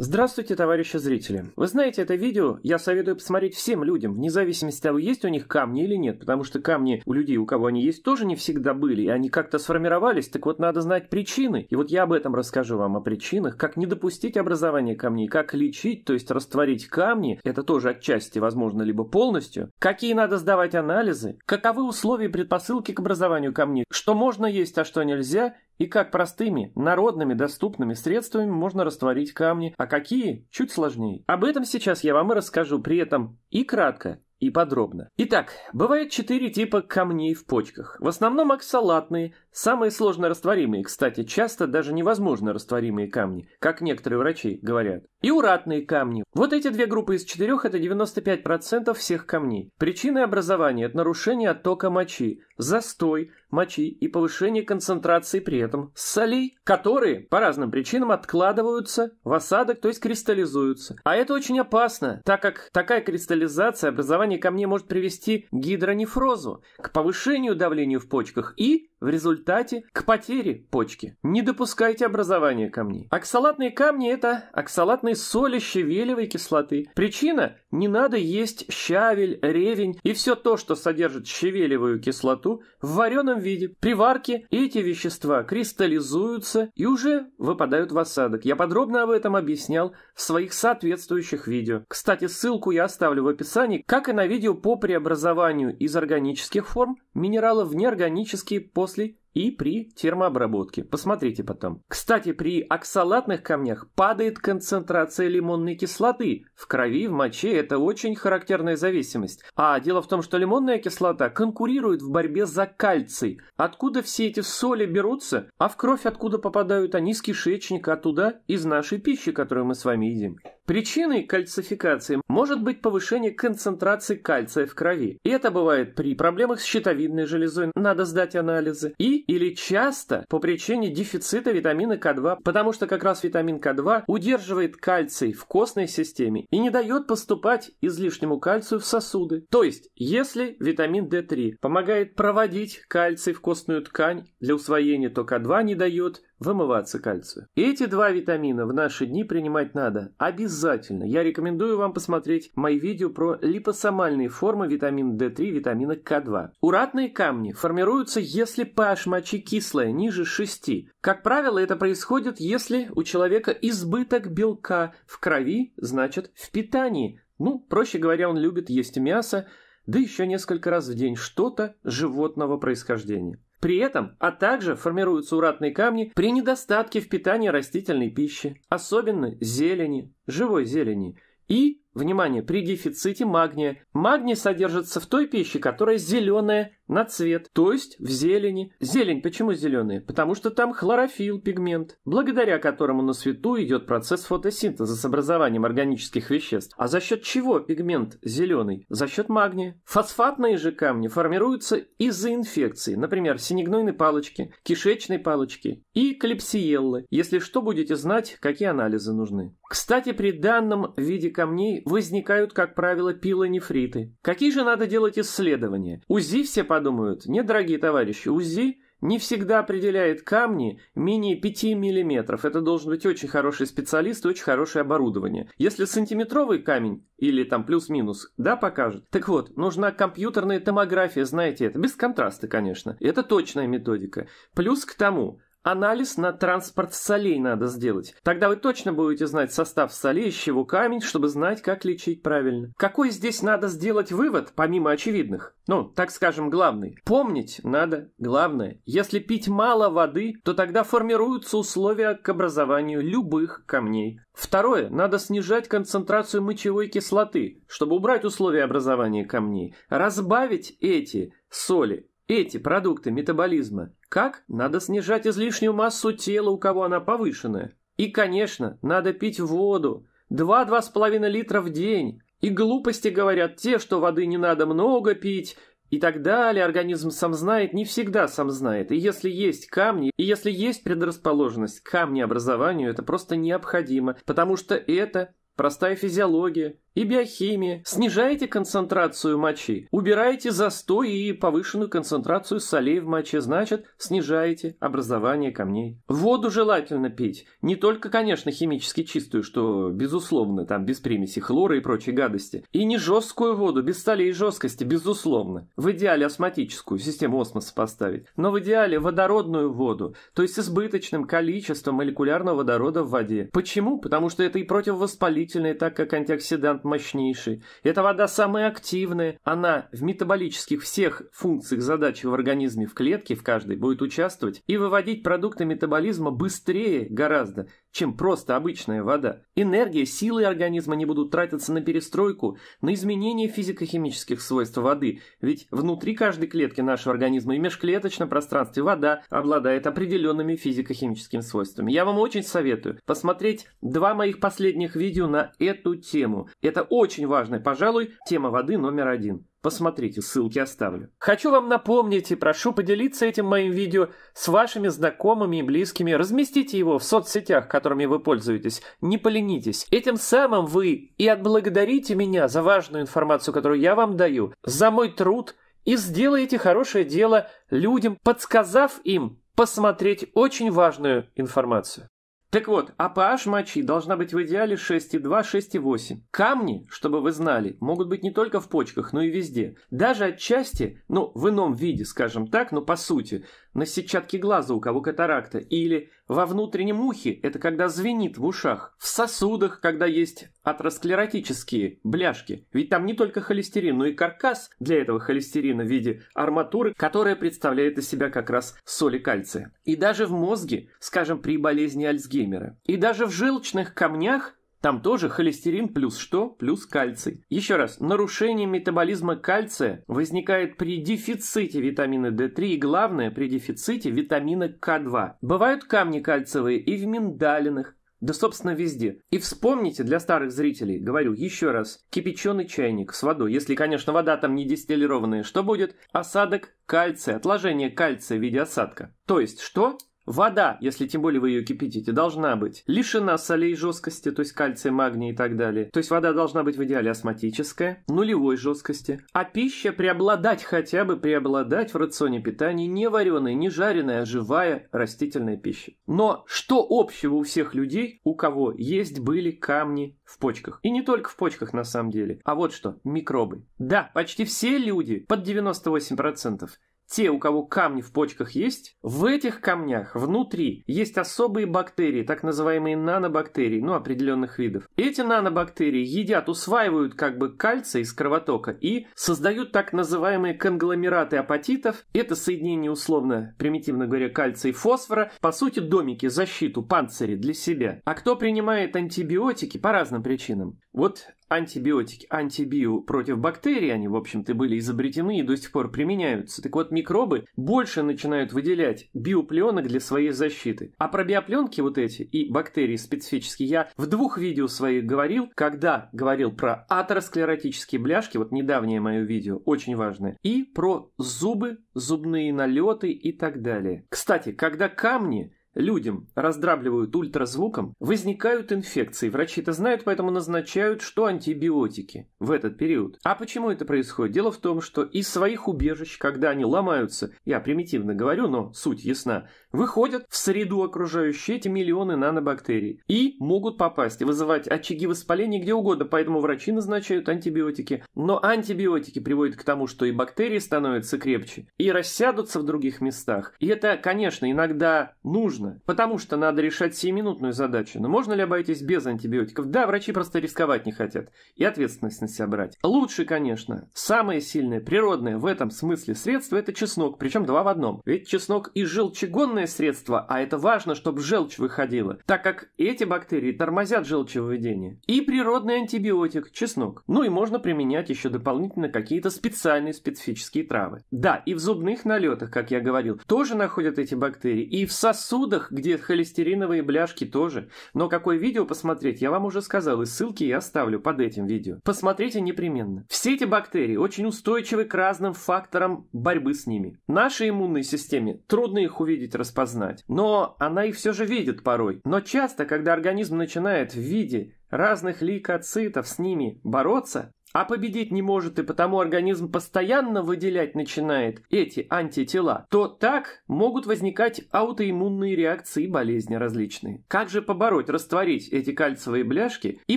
Здравствуйте, товарищи зрители! Вы знаете, это видео я советую посмотреть всем людям, вне зависимости от того, есть у них камни или нет, потому что камни у людей, у кого они есть, тоже не всегда были, и они как-то сформировались, так вот надо знать причины. И вот я об этом расскажу вам, о причинах, как не допустить образования камней, как лечить, то есть растворить камни, это тоже отчасти возможно либо полностью, какие надо сдавать анализы, каковы условия и предпосылки к образованию камней, что можно есть, а что нельзя, и как простыми, народными, доступными средствами можно растворить камни, а какие – чуть сложнее. Об этом сейчас я вам и расскажу, при этом и кратко, и подробно. Итак, бывает четыре типа камней в почках. В основном оксалатные. Самые сложно растворимые, кстати, часто даже невозможно растворимые камни, как некоторые врачи говорят. И уратные камни. Вот эти две группы из четырех – это 95% всех камней. Причины образования – это нарушение оттока мочи, застой мочи и повышение концентрации при этом солей, которые по разным причинам откладываются в осадок, то есть кристаллизуются. А это очень опасно, так как такая кристаллизация образования камней может привести к гидронефрозу, к повышению давления в почках и в результате к потере почки. Не допускайте образования камней. Оксалатные камни – это оксалатные соли щавелевой кислоты. Причина не надо есть щавель, ревень и все то, что содержит щавелевую кислоту в вареном виде. При варке эти вещества кристаллизуются и уже выпадают в осадок. Я подробно об этом объяснял в своих соответствующих видео. Кстати, ссылку я оставлю в описании, как и на видео по преобразованию из органических форм минералов в неорганические после и при термообработке. Посмотрите потом. Кстати, при оксалатных камнях падает концентрация лимонной кислоты. В крови, в моче это очень характерная зависимость. А дело в том, что лимонная кислота конкурирует в борьбе за кальций. Откуда все эти соли берутся? А в кровь откуда попадают они? С кишечника, оттуда из нашей пищи, которую мы с вами едим. Причиной кальцификации может быть повышение концентрации кальция в крови. И это бывает при проблемах с щитовидной железой, надо сдать анализы. И или часто по причине дефицита витамина К2, потому что как раз витамин К2 удерживает кальций в костной системе и не дает поступать излишнему кальцию в сосуды. То есть, если витамин D3 помогает проводить кальций в костную ткань для усвоения, то К2 не дает вымываться кальцию. Эти два витамина в наши дни принимать надо обязательно. Я рекомендую вам посмотреть мои видео про липосомальные формы витамина D3 и витамина К2. Уратные камни формируются, если pH мочи кислая, ниже 6. Как правило, это происходит, если у человека избыток белка в крови, значит, в питании. Ну, проще говоря, он любит есть мясо, да еще несколько раз в день что-то животного происхождения. При этом, а также формируются уратные камни при недостатке в питании растительной пищи, особенно зелени, живой зелени и Внимание, при дефиците магния. Магний содержится в той пище, которая зеленая на цвет, то есть в зелени. Зелень почему зеленая? Потому что там хлорофилл, пигмент, благодаря которому на свету идет процесс фотосинтеза с образованием органических веществ. А за счет чего пигмент зеленый? За счет магния. Фосфатные же камни формируются из-за инфекции, например, синегнойной палочки, кишечной палочки и клепсиеллы. Если что, будете знать, какие анализы нужны. Кстати, при данном виде камней возникают, как правило, пилонефриты. Какие же надо делать исследования? УЗИ все подумают. Нет, дорогие товарищи, УЗИ не всегда определяет камни менее 5 мм. Это должен быть очень хороший специалист и очень хорошее оборудование. Если сантиметровый камень или там плюс-минус, да, покажет. Так вот, нужна компьютерная томография, знаете это, без контраста, конечно. Это точная методика. Плюс к тому, анализ на транспорт солей надо сделать. Тогда вы точно будете знать состав солей, из чего камень, чтобы знать, как лечить правильно. Какой здесь надо сделать вывод, помимо очевидных? Ну, так скажем, главный. Помнить надо главное. Если пить мало воды, то тогда формируются условия к образованию любых камней. Второе. Надо снижать концентрацию мочевой кислоты, чтобы убрать условия образования камней. Разбавить эти соли эти продукты метаболизма как? Надо снижать излишнюю массу тела, у кого она повышенная. И, конечно, надо пить воду. 2-2,5 литра в день. И глупости говорят те, что воды не надо много пить, и так далее. Организм сам знает, не всегда сам знает. И если есть камни, и если есть предрасположенность к камнеобразованию, это просто необходимо, потому что это простая физиология и биохимия. Снижаете концентрацию мочи, убираете застой и повышенную концентрацию солей в моче, значит, снижаете образование камней. Воду желательно пить, не только, конечно, химически чистую, что, безусловно, там без примеси хлора и прочей гадости, и не жесткую воду, без солей и жесткости, безусловно. В идеале осматическую систему осмоса поставить, но в идеале водородную воду, то есть с избыточным количеством молекулярного водорода в воде. Почему? Потому что это и противовоспалительное, так как антиоксидант антиоксидант мощнейший. Эта вода самая активная. Она в метаболических всех функциях задачи в организме в клетке, в каждой, будет участвовать и выводить продукты метаболизма быстрее гораздо, чем просто обычная вода. Энергия, силы организма не будут тратиться на перестройку, на изменение физико-химических свойств воды, ведь внутри каждой клетки нашего организма и межклеточном пространстве вода обладает определенными физико-химическими свойствами. Я вам очень советую посмотреть два моих последних видео на эту тему. Это очень важная, пожалуй, тема воды номер один. Посмотрите, ссылки оставлю. Хочу вам напомнить и прошу поделиться этим моим видео с вашими знакомыми и близкими. Разместите его в соцсетях, которыми вы пользуетесь. Не поленитесь. Этим самым вы и отблагодарите меня за важную информацию, которую я вам даю, за мой труд и сделаете хорошее дело людям, подсказав им посмотреть очень важную информацию. Так вот, а pH мочи должна быть в идеале 6,2-6,8. Камни, чтобы вы знали, могут быть не только в почках, но и везде. Даже отчасти, ну, в ином виде, скажем так, но по сути, на сетчатке глаза у кого катаракта, или во внутреннем ухе, это когда звенит в ушах, в сосудах, когда есть атеросклеротические бляшки. Ведь там не только холестерин, но и каркас для этого холестерина в виде арматуры, которая представляет из себя как раз соли кальция. И даже в мозге, скажем, при болезни Альцгеймера, Альцгеймера. И даже в желчных камнях там тоже холестерин плюс что? Плюс кальций. Еще раз, нарушение метаболизма кальция возникает при дефиците витамина D3 и главное при дефиците витамина К2. Бывают камни кальциевые и в миндалинах, да, собственно, везде. И вспомните для старых зрителей, говорю еще раз, кипяченый чайник с водой, если, конечно, вода там не дистиллированная, что будет? Осадок кальция, отложение кальция в виде осадка. То есть что? Вода, если тем более вы ее кипятите, должна быть лишена солей жесткости, то есть кальция, магния и так далее. То есть вода должна быть в идеале астматическая, нулевой жесткости. А пища преобладать хотя бы, преобладать в рационе питания не вареная, не жареная, а живая растительная пища. Но что общего у всех людей, у кого есть были камни в почках? И не только в почках на самом деле, а вот что, микробы. Да, почти все люди, под 98%, те, у кого камни в почках есть, в этих камнях внутри есть особые бактерии, так называемые нанобактерии, ну, определенных видов. Эти нанобактерии едят, усваивают как бы кальций из кровотока и создают так называемые конгломераты апатитов. Это соединение условно, примитивно говоря, кальция и фосфора, по сути, домики, защиту, панцири для себя. А кто принимает антибиотики по разным причинам? Вот антибиотики, антибио против бактерий, они, в общем-то, были изобретены и до сих пор применяются. Так вот, микробы больше начинают выделять биопленок для своей защиты. А про биопленки вот эти и бактерии специфически я в двух видео своих говорил, когда говорил про атеросклеротические бляшки, вот недавнее мое видео, очень важное, и про зубы, зубные налеты и так далее. Кстати, когда камни людям раздрабливают ультразвуком, возникают инфекции. Врачи это знают, поэтому назначают, что антибиотики в этот период. А почему это происходит? Дело в том, что из своих убежищ, когда они ломаются, я примитивно говорю, но суть ясна, выходят в среду окружающую эти миллионы нанобактерий и могут попасть, и вызывать очаги воспаления где угодно, поэтому врачи назначают антибиотики. Но антибиотики приводят к тому, что и бактерии становятся крепче, и рассядутся в других местах. И это, конечно, иногда нужно, потому что надо решать сиюминутную задачу. Но можно ли обойтись без антибиотиков? Да, врачи просто рисковать не хотят и ответственность на себя брать. Лучше, конечно, самое сильное природное в этом смысле средство – это чеснок, причем два в одном. Ведь чеснок и желчегонный лекарственное средство, а это важно, чтобы желчь выходила, так как эти бактерии тормозят желчевыведение. И природный антибиотик, чеснок. Ну и можно применять еще дополнительно какие-то специальные специфические травы. Да, и в зубных налетах, как я говорил, тоже находят эти бактерии, и в сосудах, где холестериновые бляшки тоже. Но какое видео посмотреть, я вам уже сказал, и ссылки я оставлю под этим видео. Посмотрите непременно. Все эти бактерии очень устойчивы к разным факторам борьбы с ними. Нашей иммунной системе трудно их увидеть распознать. Но она их все же видит порой. Но часто, когда организм начинает в виде разных лейкоцитов с ними бороться, а победить не может и потому организм постоянно выделять начинает эти антитела, то так могут возникать аутоиммунные реакции и болезни различные. Как же побороть, растворить эти кальциевые бляшки и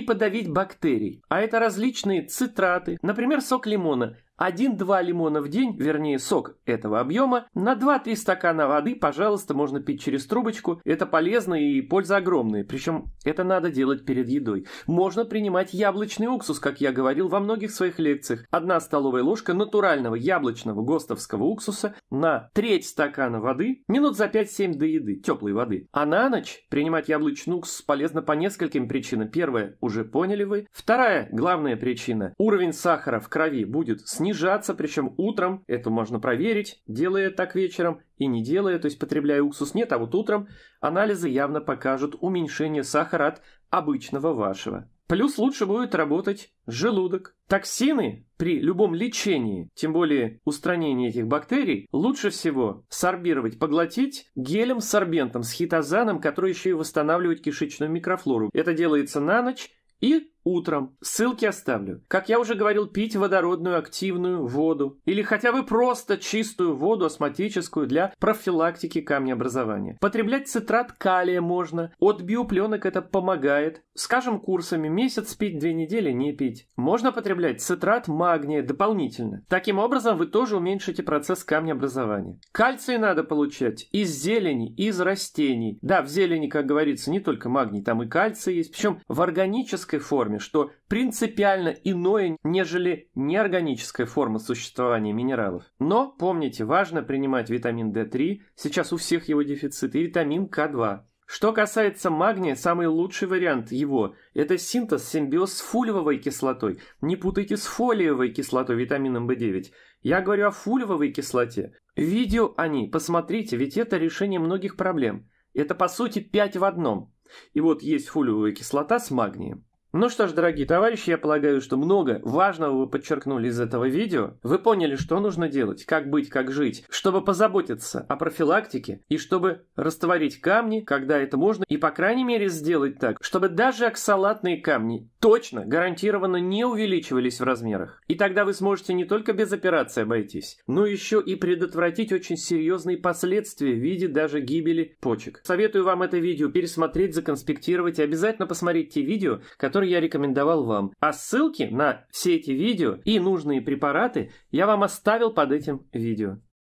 подавить бактерий? А это различные цитраты, например, сок лимона, 1-2 лимона в день, вернее сок этого объема, на 2-3 стакана воды, пожалуйста, можно пить через трубочку. Это полезно и польза огромная. Причем это надо делать перед едой. Можно принимать яблочный уксус, как я говорил во многих своих лекциях. Одна столовая ложка натурального яблочного гостовского уксуса на треть стакана воды минут за 5-7 до еды, теплой воды. А на ночь принимать яблочный уксус полезно по нескольким причинам. Первая, уже поняли вы. Вторая, главная причина. Уровень сахара в крови будет снижен снижаться, причем утром, это можно проверить, делая так вечером и не делая, то есть потребляя уксус нет, а вот утром анализы явно покажут уменьшение сахара от обычного вашего. Плюс лучше будет работать желудок. Токсины при любом лечении, тем более устранении этих бактерий, лучше всего сорбировать, поглотить гелем с сорбентом, с хитозаном, который еще и восстанавливает кишечную микрофлору. Это делается на ночь и утром. Ссылки оставлю. Как я уже говорил, пить водородную активную воду или хотя бы просто чистую воду осматическую для профилактики камнеобразования. Потреблять цитрат калия можно. От биопленок это помогает. Скажем, курсами месяц пить, две недели не пить. Можно потреблять цитрат магния дополнительно. Таким образом, вы тоже уменьшите процесс камнеобразования. Кальций надо получать из зелени, из растений. Да, в зелени, как говорится, не только магний, там и кальций есть. Причем в органической форме форме, что принципиально иное, нежели неорганическая форма существования минералов. Но, помните, важно принимать витамин D3, сейчас у всех его дефицит, и витамин К2. Что касается магния, самый лучший вариант его – это синтез симбиоз с фульвовой кислотой. Не путайте с фолиевой кислотой витамином в 9 Я говорю о фульвовой кислоте. Видео о ней посмотрите, ведь это решение многих проблем. Это по сути 5 в одном. И вот есть фолиевая кислота с магнием. Ну что ж, дорогие товарищи, я полагаю, что много важного вы подчеркнули из этого видео. Вы поняли, что нужно делать, как быть, как жить, чтобы позаботиться о профилактике и чтобы растворить камни, когда это можно, и по крайней мере сделать так, чтобы даже оксалатные камни точно, гарантированно не увеличивались в размерах. И тогда вы сможете не только без операции обойтись, но еще и предотвратить очень серьезные последствия в виде даже гибели почек. Советую вам это видео пересмотреть, законспектировать и обязательно посмотреть те видео, которые который я рекомендовал вам. А ссылки на все эти видео и нужные препараты я вам оставил под этим видео.